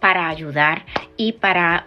para ayudar y para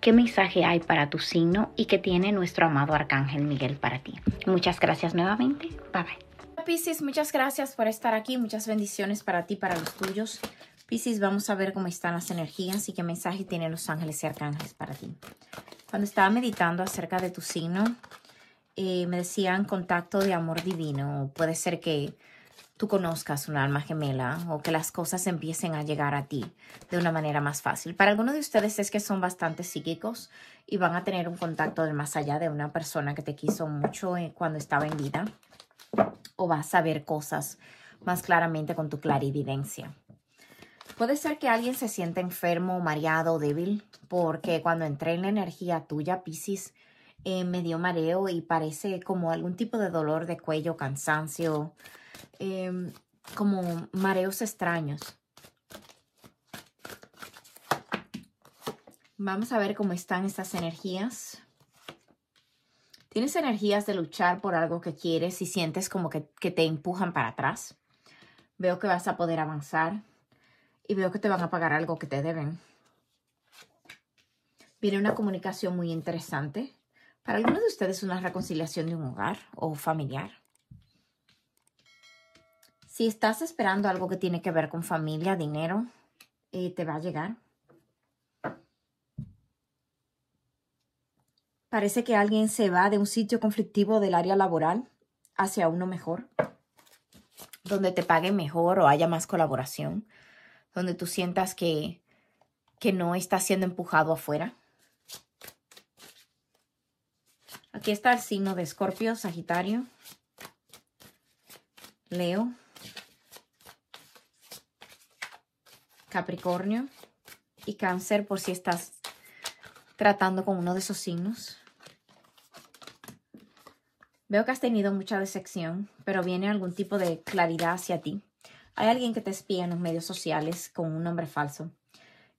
qué mensaje hay para tu signo y qué tiene nuestro amado Arcángel Miguel para ti. Muchas gracias nuevamente. Bye bye. Piscis, muchas gracias por estar aquí. Muchas bendiciones para ti, para los tuyos. Piscis, vamos a ver cómo están las energías y qué mensaje tienen los ángeles y arcángeles para ti. Cuando estaba meditando acerca de tu signo, eh, me decían contacto de amor divino. Puede ser que tú conozcas un alma gemela o que las cosas empiecen a llegar a ti de una manera más fácil. Para algunos de ustedes es que son bastante psíquicos y van a tener un contacto del más allá de una persona que te quiso mucho eh, cuando estaba en vida o vas a ver cosas más claramente con tu clarividencia. Puede ser que alguien se sienta enfermo, mareado, débil, porque cuando entré en la energía tuya, Pisces, eh, me dio mareo y parece como algún tipo de dolor de cuello, cansancio, em, como mareos extraños. Vamos a ver cómo están estas energías. Tienes energías de luchar por algo que quieres y sientes como que, que te empujan para atrás. Veo que vas a poder avanzar y veo que te van a pagar algo que te deben. Viene una comunicación muy interesante para algunos de ustedes una reconciliación de un hogar o familiar. Si estás esperando algo que tiene que ver con familia, dinero, eh, te va a llegar. Parece que alguien se va de un sitio conflictivo del área laboral hacia uno mejor, donde te pague mejor o haya más colaboración, donde tú sientas que, que no estás siendo empujado afuera. Aquí está el signo de Escorpio, Sagitario, Leo, Capricornio y Cáncer por si estás tratando con uno de esos signos. Veo que has tenido mucha decepción, pero viene algún tipo de claridad hacia ti. Hay alguien que te espía en los medios sociales con un nombre falso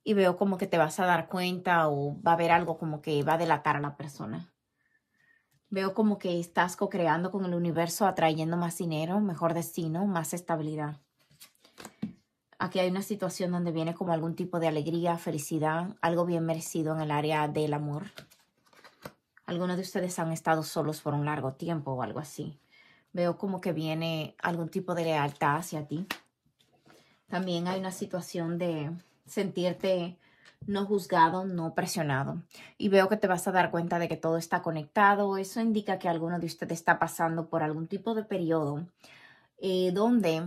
y veo como que te vas a dar cuenta o va a haber algo como que va a delatar a la persona. Veo como que estás co-creando con el universo, atrayendo más dinero, mejor destino, más estabilidad. Aquí hay una situación donde viene como algún tipo de alegría, felicidad, algo bien merecido en el área del amor. Algunos de ustedes han estado solos por un largo tiempo o algo así. Veo como que viene algún tipo de lealtad hacia ti. También hay una situación de sentirte no juzgado, no presionado. Y veo que te vas a dar cuenta de que todo está conectado. Eso indica que alguno de ustedes está pasando por algún tipo de periodo eh, donde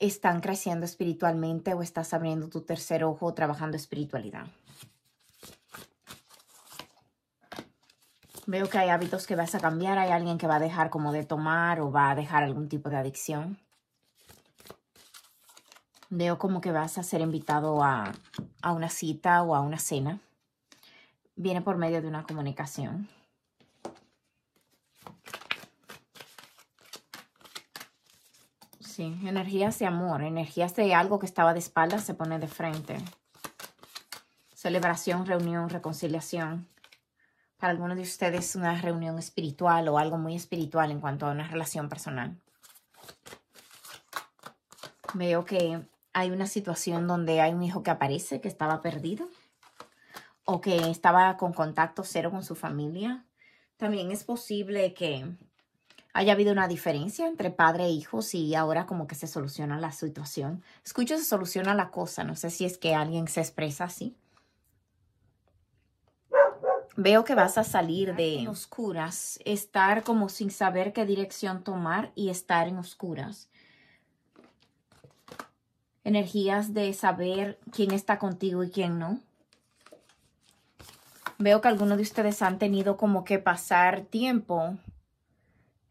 están creciendo espiritualmente o estás abriendo tu tercer ojo trabajando espiritualidad. Veo que hay hábitos que vas a cambiar, hay alguien que va a dejar como de tomar o va a dejar algún tipo de adicción. Veo como que vas a ser invitado a, una cita o a una cena. Viene por medio de una comunicación. Sí, energías de amor, energías de algo que estaba de espaldas se pone de frente. Celebración, reunión, reconciliación. Para algunos de ustedes una reunión espiritual o algo muy espiritual en cuanto a una relación personal. Veo que hay una situación donde hay un hijo que aparece que estaba perdido o que estaba con contacto cero con su familia. También es posible que haya habido una diferencia entre padre e hijos y ahora como que se soluciona la situación. Escucho, se soluciona la cosa. No sé si es que alguien se expresa así. Veo que vas a salir de oscuras, estar como sin saber qué dirección tomar y estar en oscuras energías de saber quién está contigo y quién no. Veo que algunos de ustedes han tenido como que pasar tiempo,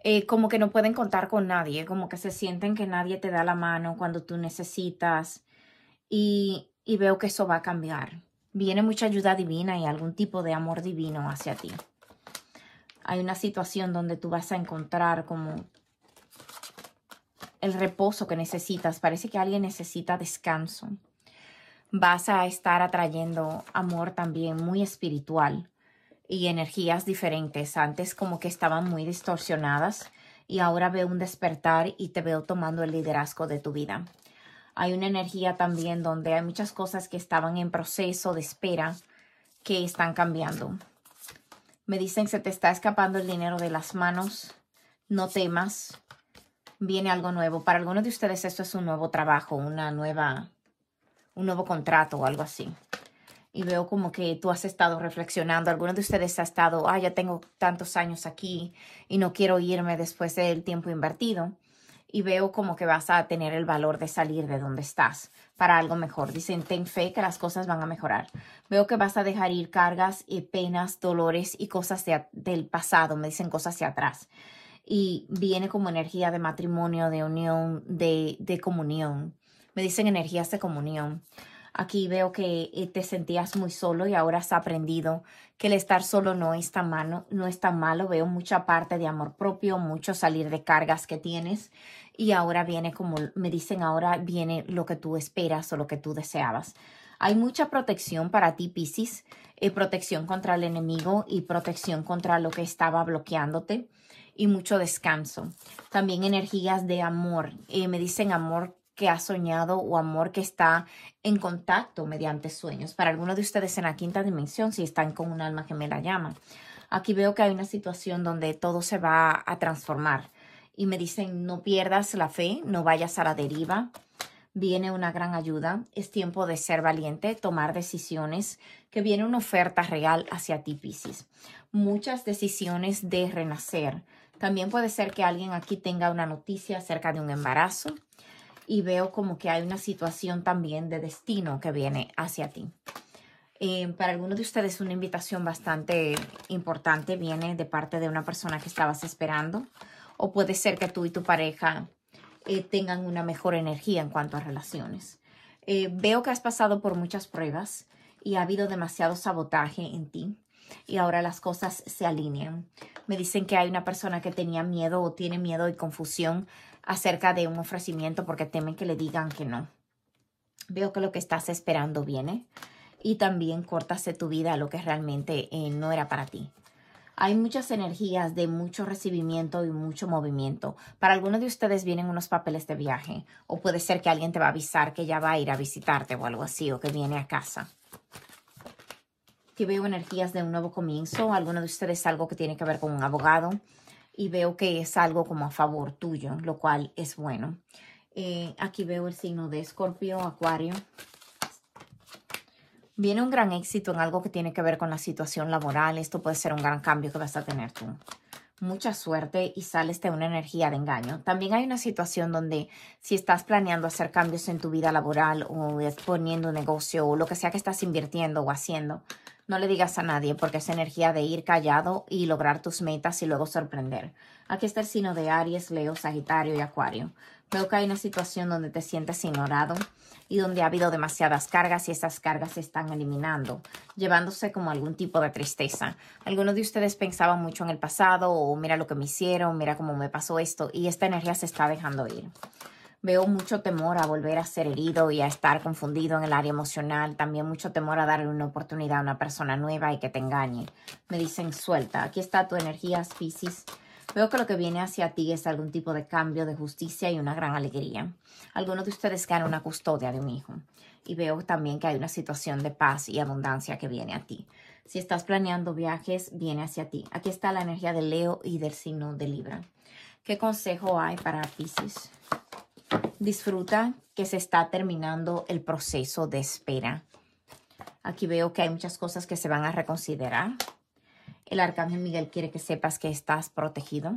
eh, como que no pueden contar con nadie, como que se sienten que nadie te da la mano cuando tú necesitas y, y veo que eso va a cambiar. Viene mucha ayuda divina y algún tipo de amor divino hacia ti. Hay una situación donde tú vas a encontrar como el reposo que necesitas. Parece que alguien necesita descanso. Vas a estar atrayendo amor también muy espiritual y energías diferentes. Antes como que estaban muy distorsionadas y ahora veo un despertar y te veo tomando el liderazgo de tu vida. Hay una energía también donde hay muchas cosas que estaban en proceso de espera que están cambiando. Me dicen se te está escapando el dinero de las manos. No temas, viene algo nuevo. Para algunos de ustedes esto es un nuevo trabajo, una nueva, un nuevo contrato o algo así. Y veo como que tú has estado reflexionando. Algunos de ustedes ha estado, ah, ya tengo tantos años aquí y no quiero irme después del tiempo invertido. Y veo como que vas a tener el valor de salir de donde estás para algo mejor. Dicen, ten fe que las cosas van a mejorar. Veo que vas a dejar ir cargas y penas, dolores y cosas del pasado. Me dicen cosas hacia atrás y viene como energía de matrimonio, de unión, de, de comunión. Me dicen energías de comunión. Aquí veo que eh, te sentías muy solo y ahora has aprendido que el estar solo no es tan malo, no es malo. Veo mucha parte de amor propio, mucho salir de cargas que tienes y ahora viene como me dicen ahora viene lo que tú esperas o lo que tú deseabas. Hay mucha protección para ti, Piscis, eh, protección contra el enemigo y protección contra lo que estaba bloqueándote y mucho descanso. También energías de amor. Eh, me dicen amor que ha soñado o amor que está en contacto mediante sueños. Para algunos de ustedes en la quinta dimensión, si están con un alma que me la llama. Aquí veo que hay una situación donde todo se va a transformar. Y me dicen, no pierdas la fe, no vayas a la deriva. Viene una gran ayuda. Es tiempo de ser valiente, tomar decisiones, que viene una oferta real hacia ti, Pisces. Muchas decisiones de renacer también puede ser que alguien aquí tenga una noticia acerca de un embarazo y veo como que hay una situación también de destino que viene hacia ti. Eh, para algunos de ustedes una invitación bastante importante viene de parte de una persona que estabas esperando o puede ser que tú y tu pareja eh, tengan una mejor energía en cuanto a relaciones. Eh, veo que has pasado por muchas pruebas y ha habido demasiado sabotaje en ti y ahora las cosas se alinean me dicen que hay una persona que tenía miedo o tiene miedo y confusión acerca de un ofrecimiento porque temen que le digan que no. Veo que lo que estás esperando viene y también cortaste tu vida lo que realmente eh, no era para ti. Hay muchas energías de mucho recibimiento y mucho movimiento. Para algunos de ustedes vienen unos papeles de viaje o puede ser que alguien te va a avisar que ya va a ir a visitarte o algo así o que viene a casa. Aquí veo energías de un nuevo comienzo. Alguno de ustedes algo que tiene que ver con un abogado y veo que es algo como a favor tuyo, lo cual es bueno. Eh, aquí veo el signo de Escorpio, Acuario. Viene un gran éxito en algo que tiene que ver con la situación laboral. Esto puede ser un gran cambio que vas a tener tú. Mucha suerte y sales de una energía de engaño. También hay una situación donde si estás planeando hacer cambios en tu vida laboral o exponiendo un negocio o lo que sea que estás invirtiendo o haciendo, no le digas a nadie porque es energía de ir callado y lograr tus metas y luego sorprender. Aquí está el signo de Aries, Leo, Sagitario y Acuario. Creo que hay una situación donde te sientes ignorado y donde ha habido demasiadas cargas y esas cargas se están eliminando, llevándose como algún tipo de tristeza. Algunos de ustedes pensaban mucho en el pasado o mira lo que me hicieron, mira cómo me pasó esto y esta energía se está dejando ir. Veo mucho temor a volver a ser herido y a estar confundido en el área emocional. También mucho temor a darle una oportunidad a una persona nueva y que te engañe. Me dicen, suelta. Aquí está tu energía, Piscis. Veo que lo que viene hacia ti es algún tipo de cambio, de justicia y una gran alegría. Algunos de ustedes ganan una custodia de un hijo. Y veo también que hay una situación de paz y abundancia que viene a ti. Si estás planeando viajes, viene hacia ti. Aquí está la energía de Leo y del signo de Libra. ¿Qué consejo hay para Piscis? Disfruta que se está terminando el proceso de espera. Aquí veo que hay muchas cosas que se van a reconsiderar. El Arcángel Miguel quiere que sepas que estás protegido.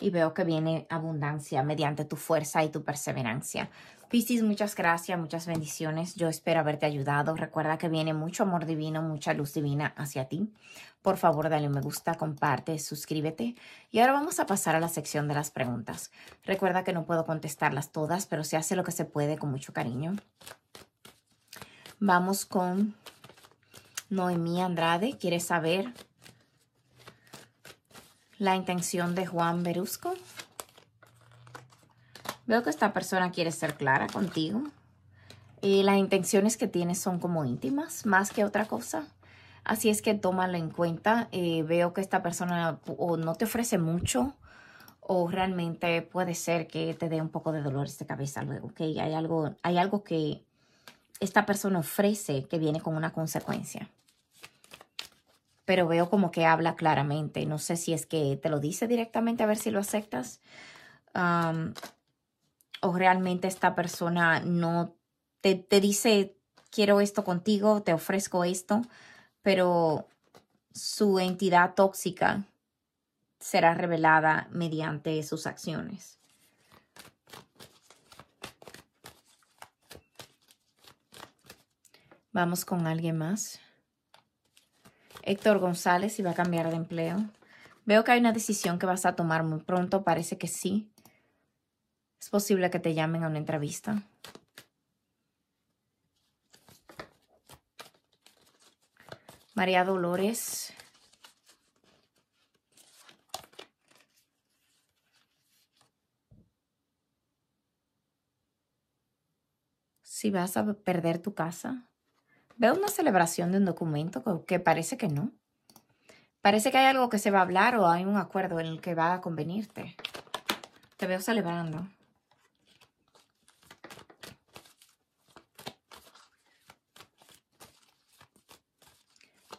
Y veo que viene abundancia mediante tu fuerza y tu perseverancia. Piscis, muchas gracias, muchas bendiciones. Yo espero haberte ayudado. Recuerda que viene mucho amor divino, mucha luz divina hacia ti. Por favor, dale un me gusta, comparte, suscríbete. Y ahora vamos a pasar a la sección de las preguntas. Recuerda que no puedo contestarlas todas, pero se hace lo que se puede con mucho cariño. Vamos con Noemí Andrade. ¿Quiere saber la intención de Juan Berusco? Veo que esta persona quiere ser clara contigo. Y las intenciones que tiene son como íntimas, más que otra cosa. Así es que tómalo en cuenta. Eh, veo que esta persona o no te ofrece mucho o realmente puede ser que te dé un poco de dolor de cabeza luego. Que hay, algo, hay algo que esta persona ofrece que viene con una consecuencia. Pero veo como que habla claramente. No sé si es que te lo dice directamente a ver si lo aceptas o realmente esta persona no te, dice, quiero esto contigo, te ofrezco esto, pero su entidad tóxica será revelada mediante sus acciones. Vamos con alguien más. Héctor González, si va a cambiar de empleo. Veo que hay una decisión que vas a tomar muy pronto, parece que sí posible que te llamen a una entrevista. María Dolores. Si vas a perder tu casa. Veo una celebración de un documento que parece que no. Parece que hay algo que se va a hablar o hay un acuerdo en el que va a convenirte. Te veo celebrando.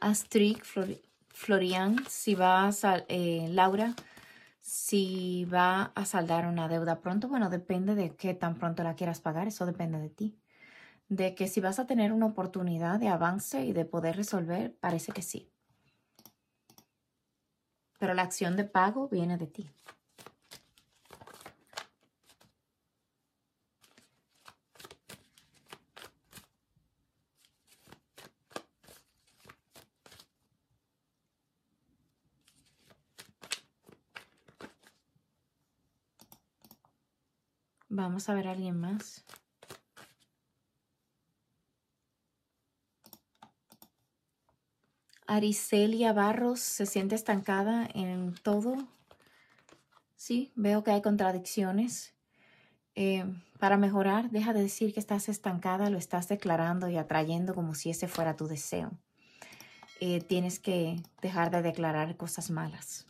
Astrid, Florian, si va a eh, Laura, si va a saldar una deuda pronto. Bueno, depende de qué tan pronto la quieras pagar, eso depende de ti. De que si vas a tener una oportunidad de avance y de poder resolver, parece que sí. Pero la acción de pago viene de ti. Vamos a ver a alguien más. Aricelia Barros se siente estancada en todo. Sí, veo que hay contradicciones. Eh, para mejorar, deja de decir que estás estancada, lo estás declarando y atrayendo como si ese fuera tu deseo. Eh, tienes que dejar de declarar cosas malas.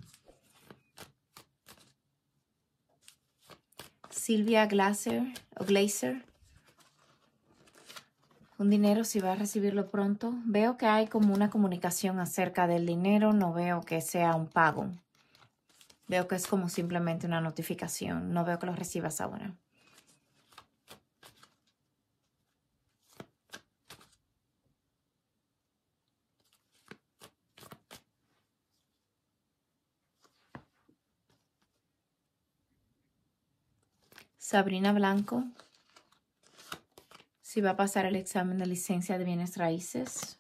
Silvia Glaser o Glaser. Un dinero si va a recibirlo pronto. Veo que hay como una comunicación acerca del dinero, no veo que sea un pago. Veo que es como simplemente una notificación, no veo que lo recibas ahora. Sabrina Blanco, si va a pasar el examen de licencia de bienes raíces.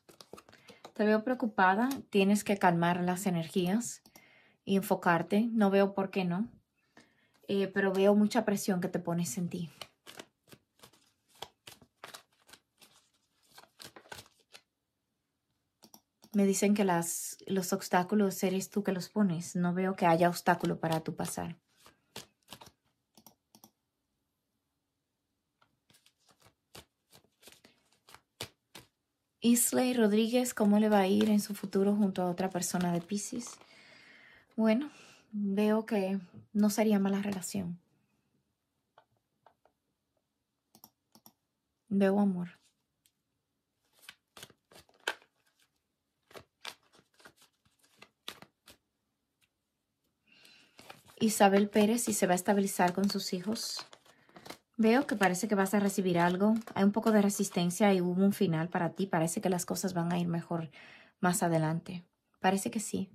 Te veo preocupada, tienes que calmar las energías y enfocarte, no veo por qué no, eh, pero veo mucha presión que te pones en ti. Me dicen que las, los obstáculos eres tú que los pones. No veo que haya obstáculo para tu pasar. Isley Rodríguez, ¿cómo le va a ir en su futuro junto a otra persona de Pisces? Bueno, veo que no sería mala relación. Veo amor. Isabel Pérez, ¿y se va a estabilizar con sus hijos? Veo que parece que vas a recibir algo. Hay un poco de resistencia y hubo un final para ti. Parece que las cosas van a ir mejor más adelante. Parece que sí.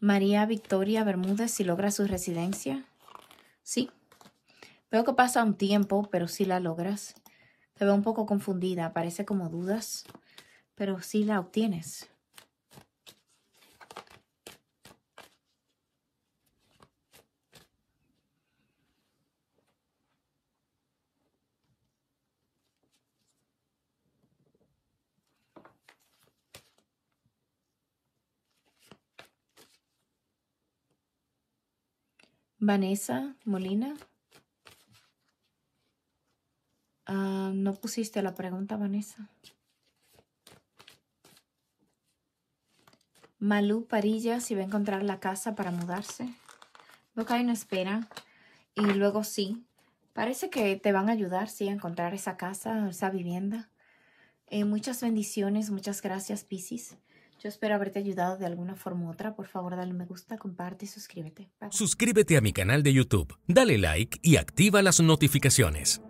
María Victoria Bermúdez, si logra su residencia. Sí. Veo que pasa un tiempo, pero sí la logras. Te veo un poco confundida, parece como dudas, pero sí la obtienes. Vanessa Molina. Ah, no pusiste la pregunta, Vanessa. Malú Parilla, si va a encontrar la casa para mudarse. No cae una espera. Y luego sí. Parece que te van a ayudar, sí, a encontrar esa casa, esa vivienda. Eh, muchas bendiciones, muchas gracias, Pisces. Yo espero haberte ayudado de alguna forma u otra. Por favor, dale me gusta, comparte y suscríbete. Suscríbete a mi canal de YouTube, dale like y activa las notificaciones.